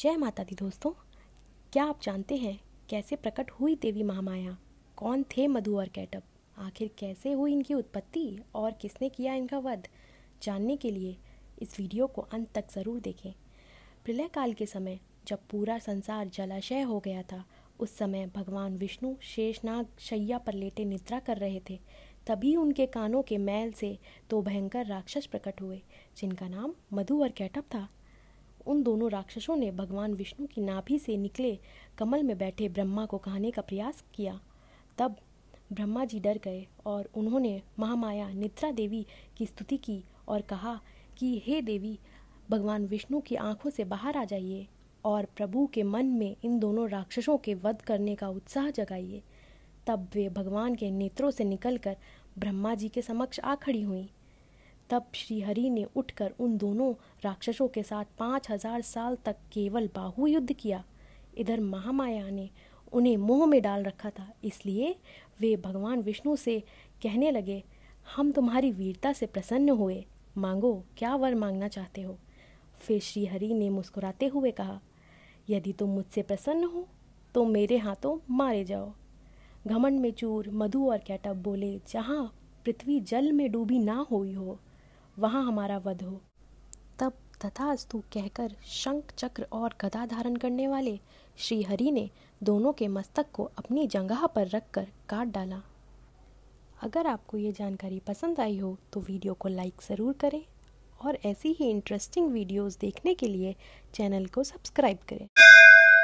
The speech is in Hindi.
जय माता दी दोस्तों क्या आप जानते हैं कैसे प्रकट हुई देवी महामाया कौन थे मधु और कैटअप आखिर कैसे हुई इनकी उत्पत्ति और किसने किया इनका वध जानने के लिए इस वीडियो को अंत तक ज़रूर देखें प्रलय काल के समय जब पूरा संसार जलाशय हो गया था उस समय भगवान विष्णु शेषनाग शैया पर लेटे निद्रा कर रहे थे तभी उनके कानों के मैल से दो भयंकर राक्षस प्रकट हुए जिनका नाम मधु और कैटअप था उन दोनों राक्षसों ने भगवान विष्णु की नाभि से निकले कमल में बैठे ब्रह्मा को कहने का प्रयास किया तब ब्रह्मा जी डर गए और उन्होंने महामाया निद्रा देवी की स्तुति की और कहा कि हे देवी भगवान विष्णु की आंखों से बाहर आ जाइए और प्रभु के मन में इन दोनों राक्षसों के वध करने का उत्साह जगाइए तब वे भगवान के नेत्रों से निकलकर ब्रह्मा जी के समक्ष आ खड़ी हुईं तब श्रीहरि ने उठकर उन दोनों राक्षसों के साथ पाँच हजार साल तक केवल बाहु युद्ध किया इधर महामाया ने उन्हें मोह में डाल रखा था इसलिए वे भगवान विष्णु से कहने लगे हम तुम्हारी वीरता से प्रसन्न हुए मांगो क्या वर मांगना चाहते हो फिर श्रीहरि ने मुस्कुराते हुए कहा यदि तुम मुझसे प्रसन्न हो तो मेरे हाथों मारे जाओ घमंड में चूर मधु और कैटअप बोले जहाँ पृथ्वी जल में डूबी ना हुई हो वहाँ हमारा वध हो तब तथास्तु कहकर शंख चक्र और गदा धारण करने वाले श्रीहरि ने दोनों के मस्तक को अपनी जगह पर रखकर काट डाला अगर आपको ये जानकारी पसंद आई हो तो वीडियो को लाइक ज़रूर करें और ऐसी ही इंटरेस्टिंग वीडियोस देखने के लिए चैनल को सब्सक्राइब करें